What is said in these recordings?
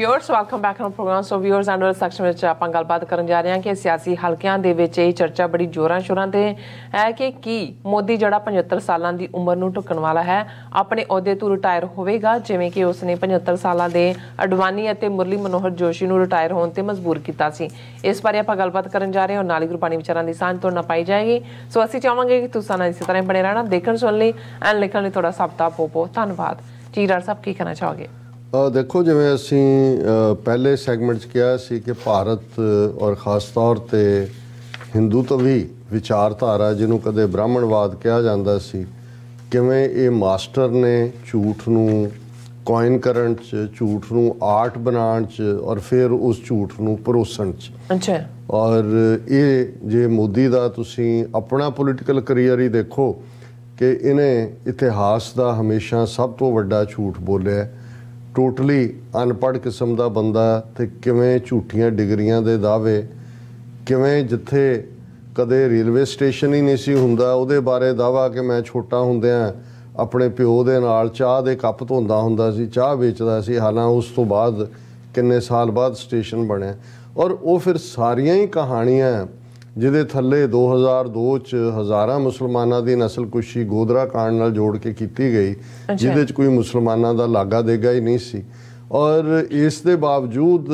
viewers welcome back to programme so viewers and ਵਰ section ਵਿੱਚ ਆਪਾਂ ਗੱਲਬਾਤ ਕਰਨ ਜਾ ਰਹੇ ਹਾਂ ਕਿ ਸਿਆਸੀ ਹਲਕਿਆਂ ਦੇ ਵਿੱਚ ਇਹ ਚਰਚਾ ਬੜੀ ਜ਼ੋਰਾਂ ਸ਼ੋਰਾਂ ਤੇ ਹੈ ਕਿ ਕੀ ਮੋਦੀ ਜਿਹੜਾ 75 ਸਾਲਾਂ ਦੀ ਉਮਰ ਨੂੰ ਟੁੱਕਣ ਵਾਲਾ ਹੈ ਆਪਣੇ ਅਹੁਦੇ ਤੋਂ ਰਿਟਾਇਰ ਹੋਵੇਗਾ ਜਿਵੇਂ ਕਿ ਉਸਨੇ 75 ਸਾਲਾਂ ਦੇ ਅਡਵਾਨੀ ਅਤੇ ਮੁਰਲੀ ਮਨੋਹਰ ਜੋਸ਼ੀ ਨੂੰ ਰਿਟਾਇਰ ਹੋਣ ਤੇ ਮਜਬੂਰ ਕੀਤਾ ਸੀ ਇਸ ਬਾਰੇ ਆਪਾਂ ਗੱਲਬਾਤ ਕਰਨ ਜਾ ਰਹੇ ਹਾਂ ਨਾਲ ਹੀ ਗੁਰਬਾਣੀ ਵਿਚਾਰਾਂ ਦੀ ਸਾਂਝ ਤੋਂ ਨਾ ਪਾਈ ਜਾਏਗੀ ਸੋ ਅਸੀਂ ਚਾਹਾਂਗੇ ਕਿ ਤੁਸੀਂ ਨਾਲ ਇਸੇ ਤਰ੍ਹਾਂ ਬਣੇ ਰਹਿਣਾ ਦੇਖਣ ਸੁਣ ਲਈ ਐਂਡ ਲਿਖਣ ਲਈ ਥੋੜਾ ਸਭ ਪੋਪੋ ਧੰਨਵਾਦ ਜੀ ਡਾਕਟਰ ਸਾਹਿਬ ਕੀ ਕਹਿਣਾ ਚਾਹੋਗੇ ਦੇਖੋ ਜਿਵੇਂ ਅਸੀਂ ਪਹਿਲੇ ਸੈਗਮੈਂਟ 'ਚ ਕਿਹਾ ਸੀ ਕਿ ਭਾਰਤ ਔਰ ਖਾਸ ਤੌਰ ਤੇ ਹਿੰਦੂਤਵੀ ਵਿਚਾਰਧਾਰਾ ਜਿਹਨੂੰ ਕਦੇ ਬ੍ਰਾਹਮਣਵਾਦ ਕਿਹਾ ਜਾਂਦਾ ਸੀ ਕਿਵੇਂ ਇਹ ਮਾਸਟਰ ਨੇ ਝੂਠ ਨੂੰ ਕੋਇਨ ਕਰਨ 'ਚ ਝੂਠ ਨੂੰ ਆਰਟ ਬਣਾਉਣ 'ਚ ਔਰ ਫਿਰ ਉਸ ਝੂਠ ਨੂੰ ਪਰੋਸਣ 'ਚ ਅੱਛਾ ਔਰ ਇਹ ਜੇ ਮੋਦੀ ਦਾ ਤੁਸੀਂ ਆਪਣਾ ਪੋਲਿਟੀਕਲ ਕੈਰੀਅਰ ਹੀ ਦੇਖੋ ਕਿ ਇਹਨੇ ਇਤਿਹਾਸ ਦਾ ਹਮੇਸ਼ਾ ਸਭ ਤੋਂ ਵੱਡਾ ਝੂਠ ਬੋਲਿਆ ਹੈ ਟੋਟਲੀ ਅਨਪੜ੍ਹ ਕਿਸਮ ਦਾ ਬੰਦਾ ਤੇ ਕਿਵੇਂ ਝੂਠੀਆਂ ਡਿਗਰੀਆਂ ਦੇ ਦਾਅਵੇ ਕਿਵੇਂ ਜਿੱਥੇ ਕਦੇ ਰੇਲਵੇ ਸਟੇਸ਼ਨ ਹੀ ਨਹੀਂ ਸੀ ਹੁੰਦਾ ਉਹਦੇ ਬਾਰੇ ਦਾਵਾ ਕਿ ਮੈਂ ਛੋਟਾ ਹੁੰਦਿਆਂ ਆਪਣੇ ਪਿਓ ਦੇ ਨਾਲ ਚਾਹ ਦੇ ਕੱਪ ਧੋਂਦਾ ਹੁੰਦਾ ਸੀ ਚਾਹ ਵੇਚਦਾ ਸੀ ਹਾਲਾਂ ਉਸ ਤੋਂ ਬਾਅਦ ਕਿੰਨੇ ਸਾਲ ਬਾਅਦ ਸਟੇਸ਼ਨ ਬਣਿਆ ਔਰ ਉਹ ਫਿਰ ਸਾਰੀਆਂ ਹੀ ਕਹਾਣੀਆਂ ਜਿਹਦੇ ਥੱਲੇ 2002 ਚ ਹਜ਼ਾਰਾਂ ਮੁਸਲਮਾਨਾਂ ਦੀ ਨਸਲ ਕੁਸ਼ੀ ਗੋਦਰਾ ਕਾਂਡ ਨਾਲ ਜੋੜ ਕੇ ਕੀਤੀ ਗਈ ਜਿਹਦੇ ਚ ਕੋਈ ਮੁਸਲਮਾਨਾਂ ਦਾ ਲਾਗਾ ਦੇਗਾ ਹੀ ਨਹੀਂ ਸੀ ਔਰ ਇਸ ਦੇ ਬਾਵਜੂਦ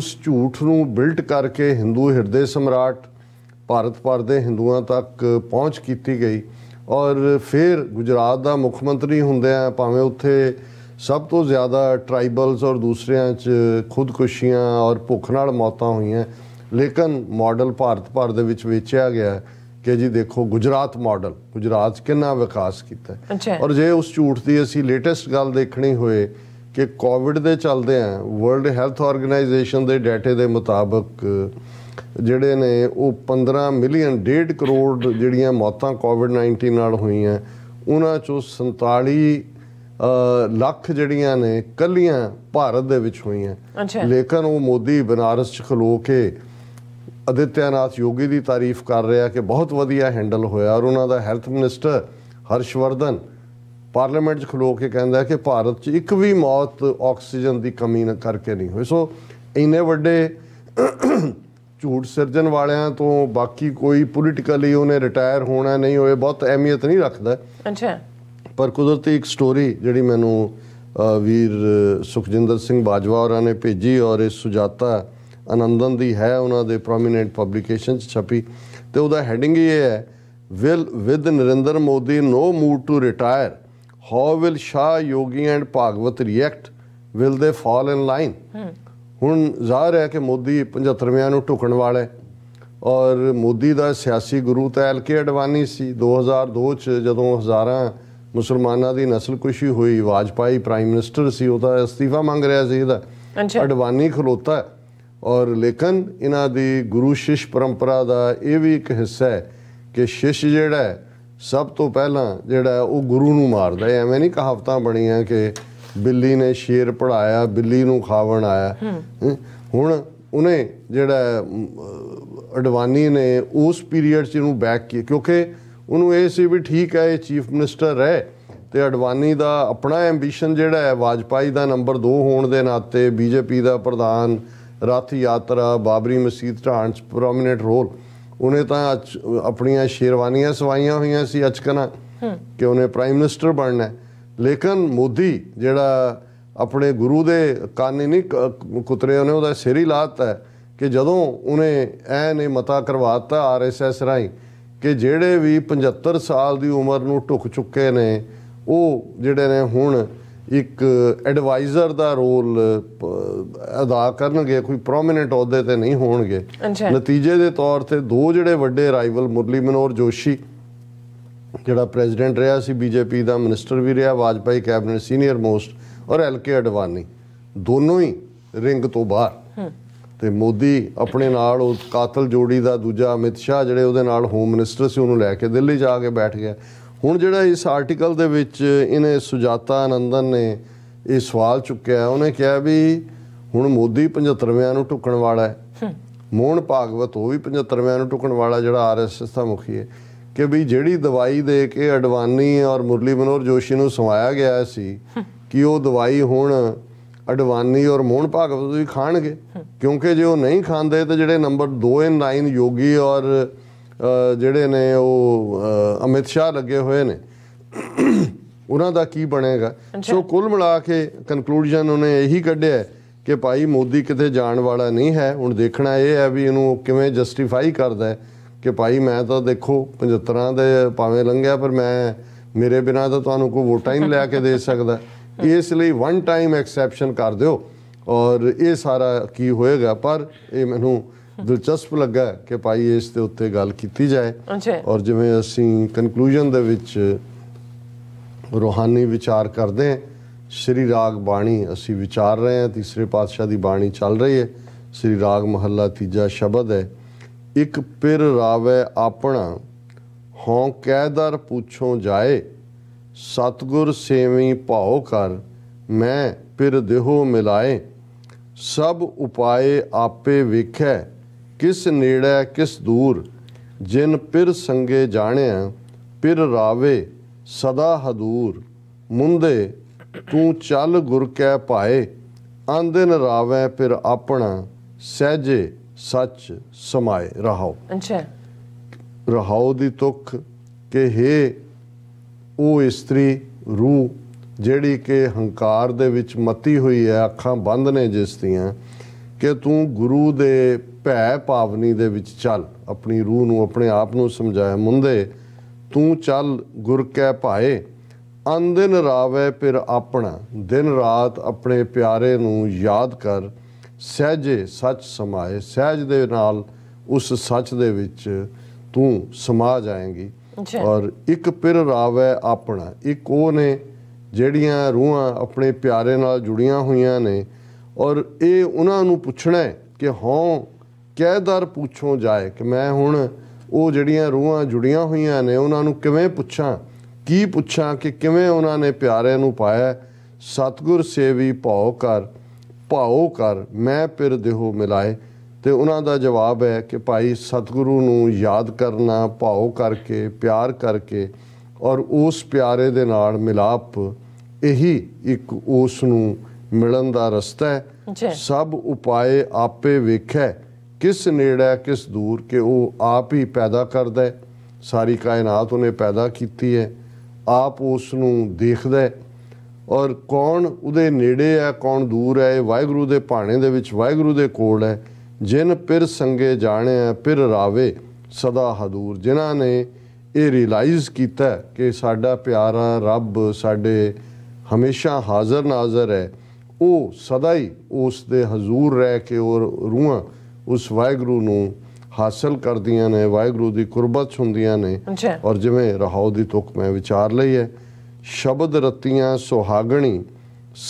ਉਸ ਝੂਠ ਨੂੰ ਬਿਲਟ ਕਰਕੇ ਹਿੰਦੂ ਹਿਰਦੇ ਸਮਰਾਟ ਭਾਰਤ ਭਰ ਦੇ ਹਿੰਦੂਆਂ ਤੱਕ ਪਹੁੰਚ ਕੀਤੀ ਗਈ ਔਰ ਫਿਰ ਗੁਜਰਾਤ ਦਾ ਮੁੱਖ ਮੰਤਰੀ ਹੁੰਦਿਆਂ ਭਾਵੇਂ ਉੱਥੇ ਸਭ ਤੋਂ ਜ਼ਿਆਦਾ ਟ੍ਰਾਈਬਲਸ ਔਰ ਦੂਸਰਿਆਂ 'ਚ ਖੁਦਕੁਸ਼ੀਆਂ ਔਰ ਭੁੱਖ ਨਾਲ ਮੌਤਾਂ ਹੋਈਆਂ ਲੇਕਿਨ ਮਾਡਲ ਭਾਰਤ ਭਰ ਦੇ ਵਿੱਚ ਵੇਚਿਆ ਗਿਆ ਕਿ ਜੀ ਦੇਖੋ ਗੁਜਰਾਤ ਮਾਡਲ ਗੁਜਰਾਤ ਕਿੰਨਾ ਵਿਕਾਸ ਕੀਤਾ ਔਰ ਜੇ ਉਸ ਝੂਠ ਦੀ ਅਸੀਂ ਲੇਟੈਸਟ ਗੱਲ ਦੇਖਣੀ ਹੋਏ ਕਿ ਕੋਵਿਡ ਦੇ ਚੱਲਦੇ ਆ ਵਰਲਡ ਹੈਲਥ ਆਰਗੇਨਾਈਜੇਸ਼ਨ ਦੇ ਡਾਟੇ ਦੇ ਮੁਤਾਬਕ ਜਿਹੜੇ ਨੇ ਉਹ 15 ਮਿਲੀਅਨ 1.5 ਕਰੋੜ ਜਿਹੜੀਆਂ ਮੌਤਾਂ ਕੋਵਿਡ-19 ਨਾਲ ਹੋਈਆਂ ਉਹਨਾਂ ਚੋਂ 47 ਲੱਖ ਜਿਹੜੀਆਂ ਨੇ ਕੱਲੀਆਂ ਭਾਰਤ ਦੇ ਵਿੱਚ ਹੋਈਆਂ ਲੇਕਿਨ ਉਹ ਮੋਦੀ ਬਨਾਰਸ ਚ ਖਲੋ ਕੇ ਅਦਿੱਤਿਆਨਾਥ ਯੋਗੀ ਦੀ ਤਾਰੀਫ ਕਰ ਰਿਹਾ ਕਿ ਬਹੁਤ ਵਧੀਆ ਹੈਂਡਲ ਹੋਇਆ ਔਰ ਉਹਨਾਂ ਦਾ ਹੈਲਥ ਮਿਨਿਸਟਰ ਹਰਸ਼ਵਰਧਨ ਪਾਰਲੀਮੈਂਟ 'ਚ ਖਲੋ ਕੇ ਕਹਿੰਦਾ ਕਿ ਭਾਰਤ 'ਚ ਇੱਕ ਵੀ ਮੌਤ ਆਕਸੀਜਨ ਦੀ ਕਮੀ ਕਰਕੇ ਨਹੀਂ ਹੋਈ ਸੋ ਇੰਨੇ ਵੱਡੇ ਝੂਠ ਸਿਰਜਣ ਵਾਲਿਆਂ ਤੋਂ ਬਾਕੀ ਕੋਈ ਪੋਲੀਟੀਕਲੀ ਉਹਨੇ ਰਿਟਾਇਰ ਹੋਣਾ ਨਹੀਂ ਹੋਏ ਬਹੁਤ ਅਹਿਮੀਅਤ ਨਹੀਂ ਰੱਖਦਾ ਅੱਛਾ ਪਰ ਕੁਦਰਤੀ ਇੱਕ ਸਟੋਰੀ ਜਿਹੜੀ ਮੈਨੂੰ ਵੀਰ ਸੁਖਜਿੰਦਰ ਸਿੰਘ ਬਾਜਵਾ ਹੋਰਾਂ ਨੇ ਭੇਜੀ ਔਰ ਇਹ ਸੁਜਾਤਾ ਅਨੰਦਨ ਦੀ ਹੈ ਉਹਨਾਂ ਦੇ ਪ੍ਰੋਮਿਨੈਂਟ ਪਬਲਿਕੇਸ਼ਨ ਚ ਛਪੀ ਤੇ ਉਹਦਾ ਹੈਡਿੰਗ ਇਹ ਹੈ will with Narendra Modi no move to retire how will Shah Yogi and Bhagwat react will they fall in line ਹੁਣ ਜ਼ਾਹਰ ਹੈ ਕਿ ਮੋਦੀ 75ਵਿਆਂ ਨੂੰ ਢੁਕਣ ਵਾਲਾ ਔਰ ਮੋਦੀ ਦਾ ਸਿਆਸੀ ਗੁਰੂ ਤਾਂ ਐਲਕੇ ਅਡਵਾਨੀ ਸੀ 2002 ਚ ਜਦੋਂ ਹਜ਼ਾਰਾਂ ਮੁਸਲਮਾਨਾਂ ਦੀ ਨਸਲ ਕੁਸ਼ੀ ਹੋਈ ਵਾਜਪਾਈ ਪ੍ਰਾਈਮ ਮਿਨਿਸਟਰ ਸੀ ਉਹਦਾ ਅਸਤੀਫਾ ਮੰਗ ਰਿਹਾ ਸੀ ਇਹਦਾ ਅਡਵਾਨੀ ਖਲੋਤਾ ਹੈ ਔਰ ਲੇਕਨ ਇਹਨਾਂ ਦੀ ਗੁਰੂ ਸ਼ਿਸ਼ ਪਰੰਪਰਾ ਦਾ ਇਹ ਵੀ ਇੱਕ ਹਿੱਸਾ ਹੈ ਕਿ ਸ਼ਿਸ਼ ਜਿਹੜਾ ਸਭ ਤੋਂ ਪਹਿਲਾਂ ਜਿਹੜਾ ਉਹ ਗੁਰੂ ਨੂੰ ਮਾਰਦਾ ਹੈ ਐਵੇਂ ਨਹੀਂ ਕਹਾਵਤਾਂ ਬਣੀਆਂ ਕਿ ਬਿੱਲੀ ਨੇ ਸ਼ੇਰ ਪੜਾਇਆ ਬਿੱਲੀ ਨੂੰ ਖਾਵਣ ਆਇਆ ਹੁਣ ਉਹਨੇ ਜਿਹੜਾ ਅਡਵਾਨੀ ਨੇ ਉਸ ਪੀਰੀਅਡ 'ਚ ਇਹਨੂੰ ਬੈਕ ਕੀਤਾ ਕਿਉਂਕਿ ਉਹਨੂੰ ਇਹ ਸੀ ਵੀ ਠੀਕ ਹੈ ਇਹ ਚੀਫ ਮਿਨਿਸਟਰ ਹੈ ਤੇ ਅਡਵਾਨੀ ਦਾ ਆਪਣਾ ਐਂਬੀਸ਼ਨ ਜਿਹੜਾ ਹੈ ਵਾਜਪਾਈ ਦਾ ਨੰਬਰ 2 ਹੋਣ ਦੇ ਨਾਤੇ ਬੀਜੇਪੀ ਦਾ ਪ੍ਰਧਾਨ ਰਥ ਯਾਤਰਾ ਬਾਬਰੀ ਮਸਜਿਦ ਢਾਣ 'ਚ ਪ੍ਰੋਮਿਨੈਂਟ ਰੋਲ ਉਹਨੇ ਤਾਂ ਆਪਣੀਆਂ ਸ਼ੇਰਵਾਨੀਆਂ ਸਵਾਈਆਂ ਹੋਈਆਂ ਸੀ ਅਚਕਨਾ ਕਿ ਉਹਨੇ ਪ੍ਰਾਈਮ ਮਿਨਿਸਟਰ ਬਣਨਾ ਹੈ ਲੇਕਿਨ ਮੋਦੀ ਜਿਹੜਾ ਆਪਣੇ ਗੁਰੂ ਦੇ ਕਾਨੀ ਨਹੀਂ ਕੁਤਰੇ ਉਹਨੇ ਉਹਦਾ ਸਿਰ ਹੀ ਲਾਤਾ ਹੈ ਕਿ ਜਦੋਂ ਉਹਨੇ ਐ ਨੇ ਮਤਾ ਕਰਵਾਤਾ ਆਰਐਸਐਸ ਰਾਈ ਕਿ ਜਿਹੜੇ ਵੀ 75 ਸਾਲ ਦੀ ਉਮਰ ਨੂੰ ਟੁੱਕ ਚੁੱਕੇ ਨੇ ਉਹ ਜਿਹੜੇ ਨੇ ਹੁਣ ਇੱਕ ਐਡਵਾਈਜ਼ਰ ਦਾ ਰੋਲ ਅਦਾ ਕਰਨਗੇ ਕੋਈ ਪ੍ਰੋਮਿਨੈਂਟ ਅਹੁਦੇ ਤੇ ਨਹੀਂ ਹੋਣਗੇ ਨਤੀਜੇ ਦੇ ਤੌਰ ਤੇ ਦੋ ਜਿਹੜੇ ਵੱਡੇ ਰਾਈਵਲ ਮੁਰਲੀ ਮਨੋਰ ਜੋਸ਼ੀ ਜਿਹੜਾ ਪ੍ਰੈਜ਼ੀਡੈਂਟ ਰਿਹਾ ਸੀ ਬੀਜੇਪੀ ਦਾ ਮਿਨਿਸਟਰ ਵੀ ਰਿਹਾ ਵਾਜਪਾਈ ਕੈਬਨਿਟ ਸੀਨੀਅਰ ਮੋਸਟ ਔਰ ਐਲਕੇ ਅਡਵਾਨੀ ਦੋਨੋਂ ਹੀ ਰਿੰਗ ਤੋਂ ਬਾਹਰ ਤੇ ਮੋਦੀ ਆਪਣੇ ਨਾਲ ਉਹ ਕਾਤਲ ਜੋੜੀ ਦਾ ਦੂਜਾ ਅਮਿਤ ਸ਼ਾਹ ਜਿਹੜੇ ਉਹਦੇ ਨਾਲ ਹੋਮ ਮਿਨਿਸਟਰ ਸੀ ਉਹਨੂੰ ਲੈ ਕੇ ਦਿੱਲੀ ਜਾ ਕੇ ਬੈਠ ਗਿਆ ਹੁਣ ਜਿਹੜਾ ਇਸ ਆਰਟੀਕਲ ਦੇ ਵਿੱਚ ਇਹਨੇ ਸੁਜਾਤਾ ਆਨੰਦਨ ਨੇ ਇਹ ਸਵਾਲ ਚੁੱਕਿਆ ਉਹਨੇ ਕਿਹਾ ਵੀ ਹੁਣ ਮੋਦੀ 75ਵਿਆਂ ਨੂੰ ਟੁਕਣ ਵਾਲਾ ਹੈ ਮੋਹਨ ਭਾਗਵਤ ਉਹ ਵੀ 75ਵਿਆਂ ਨੂੰ ਟੁਕਣ ਵਾਲਾ ਜਿਹੜਾ ਆਰਐਸਐਸ ਦਾ ਮੁਖੀ ਹੈ ਕਿ ਵੀ ਜਿਹੜੀ ਦਵਾਈ ਦੇ ਕੇ ਅਡਵਾਨੀ ਔਰ ਮੁਰਲੀ ਮਨੋਰ ਜੋਸ਼ੀ ਨੂੰ ਸਵਾਇਆ ਗਿਆ ਸੀ ਕਿ ਉਹ ਦਵਾਈ ਹੁਣ ਅਡਵਾਨੀ ਔਰ ਮੋਹਨ ਭਾਗਵਤ ਵੀ ਖਾਣਗੇ ਕਿਉਂਕਿ ਜੇ ਉਹ ਨਹੀਂ ਖਾਂਦੇ ਤਾਂ ਜਿਹੜੇ ਨੰਬਰ 2 ਐਂਡ 9 ਯੋਗੀ ਔਰ ਜਿਹੜੇ ਨੇ ਉਹ ਅਮਿਤ ਸ਼ਾਹ ਲੱਗੇ ਹੋਏ ਨੇ ਉਹਨਾਂ ਦਾ ਕੀ ਬਣੇਗਾ ਸੋ ਕੁੱਲ ਮਿਲਾ ਕੇ ਕਨਕਲੂਜਨ ਉਹਨੇ ਇਹੀ ਕੱਢਿਆ ਕਿ ਭਾਈ ਮੋਦੀ ਕਿਤੇ ਜਾਣ ਵਾਲਾ ਨਹੀਂ ਹੈ ਹੁਣ ਦੇਖਣਾ ਇਹ ਹੈ ਵੀ ਇਹਨੂੰ ਕਿਵੇਂ ਜਸਟੀਫਾਈ ਕਰਦਾ ਹੈ ਕਿ ਭਾਈ ਮੈਂ ਤਾਂ ਦੇਖੋ 75 ਦੇ ਭਾਵੇਂ ਲੰਘਿਆ ਪਰ ਮੈਂ ਮੇਰੇ ਬਿਨਾ ਤਾਂ ਤੁਹਾਨੂੰ ਕੋਈ ਵੋਟਾਂ ਹੀ ਲੈ ਕੇ ਦੇ ਸਕਦਾ ਇਸ ਲਈ ਵਨ ਟਾਈਮ ਐਕਸੈਪਸ਼ਨ ਕਰ ਦਿਓ ਔਰ ਇਹ ਸਾਰਾ ਕੀ ਹੋਏਗਾ ਪਰ ਇਹ ਮੈਨੂੰ ਦਿਲਚਸਪ ਲੱਗਾ ਕਿ ਭਾਈ ਇਸ ਤੇ ਉੱਤੇ ਗੱਲ ਕੀਤੀ ਜਾਏ ਔਰ ਜਿਵੇਂ ਅਸੀਂ ਕਨਕਲੂਜਨ ਦੇ ਵਿੱਚ ਰੋਹਾਨੀ ਵਿਚਾਰ ਕਰਦੇ ਹਾਂ ਸ਼੍ਰੀ ਰਾਗ ਬਾਣੀ ਅਸੀਂ ਵਿਚਾਰ ਰਹੇ ਹਾਂ ਤੀਸਰੇ ਪਾਤਸ਼ਾਹ ਦੀ ਬਾਣੀ ਚੱਲ ਰਹੀ ਹੈ ਸ਼੍ਰੀ ਰਾਗ ਮਹੱਲਾ ਤੀਜਾ ਸ਼ਬਦ ਹੈ ਇੱਕ ਪਿਰ ਰਾਵੇ ਆਪਣਾ ਹਉ ਕਹਿਦਰ ਪੁੱਛੋਂ ਜਾਏ ਸਤਗੁਰ ਸੇਵੀ ਭਾਉ ਕਰ ਮੈਂ ਪਿਰ ਦੇਹੋ ਮਿਲਾਏ ਸਭ ਉਪਾਏ ਆਪੇ ਵੇਖੈ ਕਿਸ ਨੇੜੇ ਕਿਸ ਦੂਰ ਜਿਨ ਪਿਰ ਸੰਗੇ ਜਾਣਿਆ ਪਿਰ ਰਾਵੇ ਸਦਾ ਹਦੂਰ ਮੁੰਦੇ ਤੂੰ ਚੱਲ ਗੁਰ ਕੈ ਭਾਏ ਆਂਦਨ ਰਾਵੇ ਫਿਰ ਆਪਣਾ ਸਹਜੇ ਸੱਚ ਸਮਾਏ ਰਹਾਓ ਅੱਛਾ ਰਹਾਉ ਦੀ ਤੁਖ ਕਿ ਹੈ ਉਹ ਇਸਤਰੀ ਰੂਹ ਜਿਹੜੀ ਕਿ ਹੰਕਾਰ ਦੇ ਵਿੱਚ ਮਤੀ ਹੋਈ ਹੈ ਅੱਖਾਂ ਬੰਦ ਨੇ ਜਿਸ ਦੀਆਂ ਕਿ ਤੂੰ ਗੁਰੂ ਦੇ ਭੈ ਭਾਵਨੀ ਦੇ ਵਿੱਚ ਚੱਲ ਆਪਣੀ ਰੂਹ ਨੂੰ ਆਪਣੇ ਆਪ ਨੂੰ ਸਮਝਾਇਆ ਮੁੰਦੇ ਤੂੰ ਚੱਲ ਗੁਰ ਕੈ ਭਾਏ ਅੰਨ ਦਿਨ ਰਾਵੇ ਫਿਰ ਆਪਣਾ ਦਿਨ ਰਾਤ ਆਪਣੇ ਪਿਆਰੇ ਨੂੰ ਯਾਦ ਕਰ ਸਹਿਜੇ ਸੱਚ ਸਮਾਏ ਸਹਿਜ ਦੇ ਨਾਲ ਉਸ ਸੱਚ ਦੇ ਵਿੱਚ ਤੂੰ ਸਮਾ ਜਾਏਂਗੀ ਔਰ ਇੱਕ ਪਿਰ ਰਾਵੇ ਆਪਣਾ ਇੱਕ ਉਹ ਨੇ ਜਿਹੜੀਆਂ ਰੂਹਾਂ ਆਪਣੇ ਪਿਆਰੇ ਨਾਲ ਜੁੜੀਆਂ ਹੋਈਆਂ ਨੇ ਔਰ ਇਹ ਉਹਨਾਂ ਨੂੰ ਪੁੱਛਣਾ ਕਿ ਹਉ ਕਹਿਦਰ ਪੁੱਛੋਂ ਜਾਏ ਕਿ ਮੈਂ ਹੁਣ ਉਹ ਜਿਹੜੀਆਂ ਰੂਹਾਂ ਜੁੜੀਆਂ ਹੋਈਆਂ ਨੇ ਉਹਨਾਂ ਨੂੰ ਕਿਵੇਂ ਪੁੱਛਾਂ ਕੀ ਪੁੱਛਾਂ ਕਿ ਕਿਵੇਂ ਉਹਨਾਂ ਨੇ ਪਿਆਰੇ ਨੂੰ ਪਾਇਆ ਸਤਗੁਰ ਸੇਵੀ ਭਾਉ ਕਰ ਭਾਉ ਕਰ ਮੈਂ ਪਿਰ ਦੇਹੋ ਮਿਲਾਏ ਤੇ ਉਹਨਾਂ ਦਾ ਜਵਾਬ ਹੈ ਕਿ ਭਾਈ ਸਤਗੁਰੂ ਨੂੰ ਯਾਦ ਕਰਨਾ ਭਾਉ ਕਰਕੇ ਪਿਆਰ ਕਰਕੇ ਔਰ ਉਸ ਪਿਆਰੇ ਦੇ ਨਾਲ ਮਿਲਾਪ ਇਹੀ ਇੱਕ ਉਸ ਨੂੰ ਮਿਲਣ ਦਾ ਰਸਤਾ ਹੈ ਸਭ ਉਪਾਏ ਆਪੇ ਵੇਖੈ ਕਿਸ ਨੇੜਾ ਕਿਸ ਦੂਰ ਕਿ ਉਹ ਆਪ ਹੀ ਪੈਦਾ ਕਰਦਾ ਹੈ ਸਾਰੀ ਕਾਇਨਾਤ ਉਹਨੇ ਪੈਦਾ ਕੀਤੀ ਹੈ ਆਪ ਉਸ ਨੂੰ ਦੇਖਦਾ ਹੈ ਔਰ ਕੌਣ ਉਹਦੇ ਨੇੜੇ ਹੈ ਕੌਣ ਦੂਰ ਹੈ ਇਹ ਵਾਹਿਗੁਰੂ ਦੇ ਬਾਣੇ ਦੇ ਵਿੱਚ ਵਾਹਿਗੁਰੂ ਦੇ ਕੋਲ ਹੈ ਜਿਨ ਪਿਰ ਸੰਗੇ ਜਾਣਿਆ ਪਿਰ ਰਾਵੇ ਸਦਾ ਹਦੂਰ ਜਿਨ੍ਹਾਂ ਨੇ ਇਹ ਰਿਅਲਾਈਜ਼ ਕੀਤਾ ਕਿ ਸਾਡਾ ਪਿਆਰਾ ਰੱਬ ਸਾਡੇ ਹਮੇਸ਼ਾ ਹਾਜ਼ਰ ਨਾਜ਼ਰ ਹੈ ਉਹ ਸਦਾ ਹੀ ਉਸ ਦੇ ਹਜ਼ੂਰ ਰਹਿ ਕੇ ਔਰ ਰੂਹਾਂ ਉਸ ਵਾਹਿਗੁਰੂ ਨੂੰ ਹਾਸਲ ਕਰਦੀਆਂ ਨੇ ਵਾਹਿਗੁਰੂ ਦੀ ਕੁਰਬਤ ਹੁੰਦੀਆਂ ਨੇ ਔਰ ਜਿਵੇਂ ਰਹਾਉ ਦੀ ਤੁਕ ਮੈਂ ਵਿਚਾਰ ਲਈ ਹੈ ਸ਼ਬਦ ਰਤੀਆਂ ਸੁਹਾਗਣੀ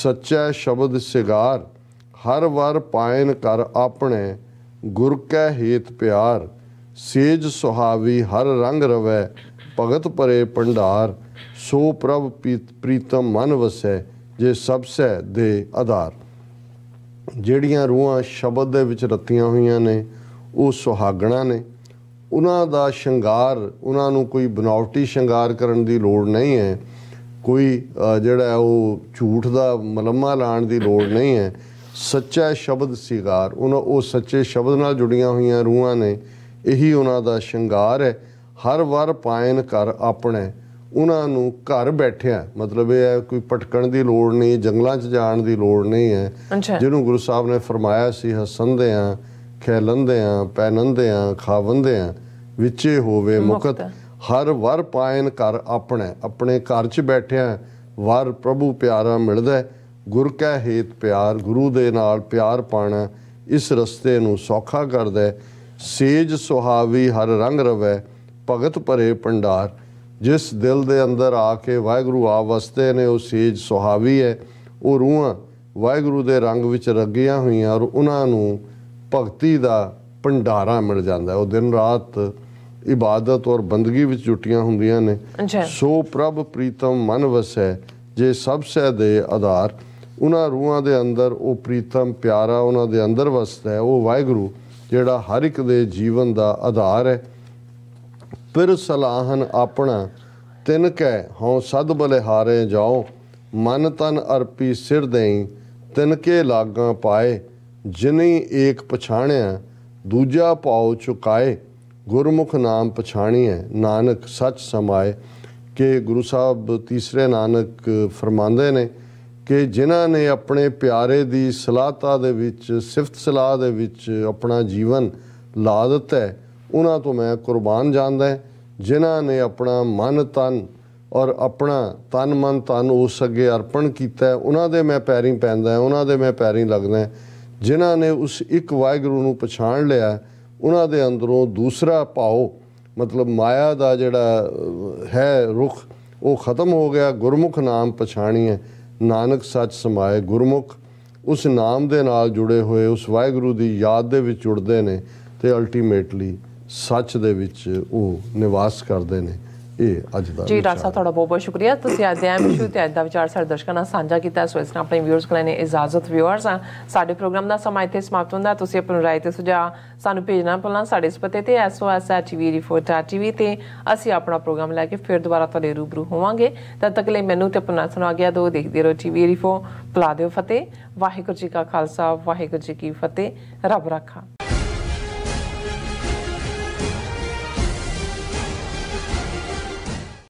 ਸੱਚਾ ਸ਼ਬਦ ਸਿਗਾਰ ਹਰ ਵਾਰ ਪਾਇਨ ਕਰ ਆਪਣੇ ਗੁਰ ਕੈ ਹੇਤ ਪਿਆਰ ਸੇਜ ਸੁਹਾਵੀ ਹਰ ਰੰਗ ਰਵੈ ਭਗਤ ਪਰੇ ਪੰਡਾਰ ਸੋ ਪ੍ਰਭ ਪ੍ਰੀਤਮ ਮਨ ਵਸੈ ਜੇ ਸਭ ਸੇ ਦੇ ਆਧਾਰ ਜਿਹੜੀਆਂ ਰੂਹਾਂ ਸ਼ਬਦ ਦੇ ਵਿੱਚ ਰਤੀਆਂ ਹੋਈਆਂ ਨੇ ਉਹ ਸੁਹਾਗਣਾ ਨੇ ਉਹਨਾਂ ਦਾ ਸ਼ਿੰਗਾਰ ਉਹਨਾਂ ਨੂੰ ਕੋਈ ਬਨਾਵਟੀ ਸ਼ਿੰਗਾਰ ਕਰਨ ਦੀ ਲੋੜ ਨਹੀਂ ਹੈ ਕੋਈ ਜਿਹੜਾ ਉਹ ਝੂਠ ਦਾ ਮਲਮਾ ਲਾਣ ਦੀ ਲੋੜ ਨਹੀਂ ਹੈ ਸੱਚਾ ਸ਼ਬਦ ਸਿਗਾਰ ਉਹਨਾਂ ਉਹ ਸੱਚੇ ਸ਼ਬਦ ਨਾਲ ਜੁੜੀਆਂ ਹੋਈਆਂ ਰੂਹਾਂ ਨੇ ਇਹੀ ਉਹਨਾਂ ਦਾ ਸ਼ਿੰਗਾਰ ਹੈ ਹਰ ਵਾਰ ਪਾਇਨ ਕਰ ਆਪਣੇ ਉਹਨਾਂ ਨੂੰ ਘਰ ਬੈਠਿਆ ਮਤਲਬ ਇਹ ਹੈ ਕੋਈ ਪਟਕਣ ਦੀ ਲੋੜ ਨਹੀਂ ਜੰਗਲਾਂ 'ਚ ਜਾਣ ਦੀ ਲੋੜ ਨਹੀਂ ਹੈ ਜਿਹਨੂੰ ਗੁਰੂ ਸਾਹਿਬ ਨੇ ਫਰਮਾਇਆ ਸੀ ਹਸੰਦੇ ਆ ਖੇਲੰਦੇ ਆ ਪੈਨੰਦੇ ਆ ਖਾਵੰਦੇ ਆ ਵਿੱਚੇ ਹੋਵੇ ਮੁਕਤ ਹਰ ਵਰ ਪਾਇਨ ਕਰ ਆਪਣੇ ਆਪਣੇ ਘਰ 'ਚ ਬੈਠਿਆ ਵਰ ਪ੍ਰਭੂ ਪਿਆਰਾ ਮਿਲਦਾ ਗੁਰ ਕਾ ਹੇਤ ਪਿਆਰ ਗੁਰੂ ਦੇ ਨਾਲ ਪਿਆਰ ਪਾਣਾ ਇਸ ਰਸਤੇ ਨੂੰ ਸੌਖਾ ਕਰਦਾ ਸੇਜ ਸੁਹਾਵੀ ਹਰ ਰੰਗ ਰਵੈ ਭਗਤ ਭਰੇ ਪੰਡਾਰ ਜਿਸ ਦਿਲ ਦੇ ਅੰਦਰ ਆ ਕੇ ਵਾਹਿਗੁਰੂ ਆ ਵਸਤੇ ਨੇ ਉਹ ਸੇਜ ਸੁਹਾਵੀ ਹੈ ਉਹ ਰੂਹਾਂ ਵਾਹਿਗੁਰੂ ਦੇ ਰੰਗ ਵਿੱਚ ਰੰਗੀਆਂ ਹੋਈਆਂ ਔਰ ਉਹਨਾਂ ਨੂੰ ਭਗਤੀ ਦਾ ਭੰਡਾਰਾ ਮਿਲ ਜਾਂਦਾ ਉਹ ਦਿਨ ਰਾਤ ਇਬਾਦਤ ਔਰ ਬੰਦਗੀ ਵਿੱਚ ਜੁਟੀਆਂ ਹੁੰਦੀਆਂ ਨੇ ਸੋ ਪ੍ਰਭ ਪ੍ਰੀਤਮ ਮਨ ਵਸੈ ਜੇ ਸਭ ਸਹਿ ਦੇ ਆਧਾਰ ਉਹਨਾਂ ਰੂਹਾਂ ਦੇ ਅੰਦਰ ਉਹ ਪ੍ਰੀਤਮ ਪਿਆਰਾ ਉਹਨਾਂ ਦੇ ਅੰਦਰ ਵਸਦਾ ਹੈ ਉਹ ਵਾਹਿਗੁਰੂ ਜਿਹੜਾ ਹਰ ਇੱਕ ਦੇ ਜੀਵਨ ਦਾ ਆਧਾਰ ਹੈ ਪਿਰ ਸਲਾਹਨ ਆਪਣਾ ਤਿਨ ਕੈ ਹਉ ਸਦ ਬਲਿਹਾਰੇ ਜਾਉ ਮਨ ਤਨ ਅਰਪੀ ਸਿਰ ਦੇਈ ਤਿਨ ਕੇ ਲਾਗਾ ਪਾਏ ਜਿਨੀ ਏਕ ਪਛਾਣਿਆ ਦੂਜਾ ਪਾਉ ਚੁਕਾਏ ਗੁਰਮੁਖ ਨਾਮ ਪਛਾਣੀਐ ਨਾਨਕ ਸਚ ਸਮਾਏ ਕਿ ਗੁਰੂ ਸਾਹਿਬ ਤੀਸਰੇ ਨਾਨਕ ਫਰਮਾਉਂਦੇ ਨੇ ਕਿ ਜਿਨ੍ਹਾਂ ਨੇ ਆਪਣੇ ਪਿਆਰੇ ਦੀ ਸਲਾਹਤਾ ਦੇ ਵਿੱਚ ਸਿਫਤ ਸਲਾਹ ਦੇ ਵਿੱਚ ਆਪਣਾ ਜੀਵਨ ਲਾ ਦਿੱਤਾ ਉਹਨਾਂ ਤੋਂ ਮੈਂ ਕੁਰਬਾਨ ਜਾਂਦਾ ਜਿਨ੍ਹਾਂ ਨੇ ਆਪਣਾ ਮਨ ਤਨ ਔਰ ਆਪਣਾ ਤਨ ਮਨ ਤਨ ਉਸ ਅੱਗੇ ਅਰਪਣ ਕੀਤਾ ਉਹਨਾਂ ਦੇ ਮੈਂ ਪੈਰੀਂ ਪੈਂਦਾ ਉਹਨਾਂ ਦੇ ਮੈਂ ਪੈਰੀਂ ਲੱਗਦਾ ਜਿਨ੍ਹਾਂ ਨੇ ਉਸ ਇੱਕ ਵਾਹਿਗੁਰੂ ਨੂੰ ਪਛਾਣ ਲਿਆ ਉਹਨਾਂ ਦੇ ਅੰਦਰੋਂ ਦੂਸਰਾ ਭਾਉ ਮਤਲਬ ਮਾਇਆ ਦਾ ਜਿਹੜਾ ਹੈ ਰੁਖ ਉਹ ਖਤਮ ਹੋ ਗਿਆ ਗੁਰਮੁਖ ਨਾਮ ਪਛਾਣੀ ਹੈ ਨਾਨਕ ਸੱਚ ਸਮਾਏ ਗੁਰਮੁਖ ਉਸ ਨਾਮ ਦੇ ਨਾਲ ਜੁੜੇ ਹੋਏ ਉਸ ਵਾਹਿਗੁਰੂ ਦੀ ਯਾਦ ਦੇ ਵਿੱਚ ਜੁੜਦੇ ਨੇ ਤੇ ਅਲਟੀਮੇਟਲੀ ਸੱਚ ਦੇ ਵਿੱਚ ਉਹ ਨਿਵਾਸ ਕਰਦੇ ਨੇ ਇਹ ਅੱਜ ਦਾ ਜੀ ਡਾਕਟਰ ਸਾਹਿਬ ਤੁਹਾਡਾ ਬਹੁਤ ਬਹੁਤ ਸ਼ੁਕਰੀਆ ਤੁਸੀਂ ਅੱਜ ਐਮ ਇਸ਼ੂ ਤੇ ਅੱਜ ਦਾ ਵਿਚਾਰ ਸਾਡੇ ਦਰਸ਼ਕਾਂ ਨਾਲ ਸਾਂਝਾ ਕੀਤਾ ਸੋ ਇਸ ਨਾਲ ਆਪਣੇ ਵਿਊਅਰਸ ਕੋਲ ਨੇ ਇਜਾਜ਼ਤ ਵਿਊਅਰਸ ਸਾਡੇ ਪ੍ਰੋਗਰਾਮ ਦਾ ਸਮਾਂ ਇੱਥੇ ਸਮਾਪਤ ਹੁੰਦਾ ਤੁਸੀਂ ਆਪਣੀ ਰਾਏ ਤੇ ਸੁਝਾਅ ਸਾਨੂੰ ਭੇਜਣਾ ਭੁੱਲਣਾ ਸਾਡੇ ਸਪਤੇ ਤੇ sos@tvreporter.tv ਤੇ ਅਸੀਂ ਆਪਣਾ ਪ੍ਰੋਗਰਾਮ ਲੈ ਕੇ ਫਿਰ ਦੁਬਾਰਾ ਤੁਹਾਡੇ ਰੂਬਰੂ ਹੋਵਾਂਗੇ ਤਦ ਤੱਕ ਲਈ ਮੈਨੂੰ ਤੇ ਆਪਣਾ ਸੁਣਾ ਗਿਆ ਦੋ ਦੇਖਦੇ ਰਹੋ ਟੀਵੀ ਰਿਫੋ ਪਲਾ ਦਿਓ ਫਤਿਹ ਵਾਹਿਗੁਰੂ ਜੀ ਕਾ ਖਾਲਸਾ ਵਾਹਿਗੁਰੂ ਜੀ ਕੀ ਫਤਿਹ ਰੱਬ ਰੱਖਾ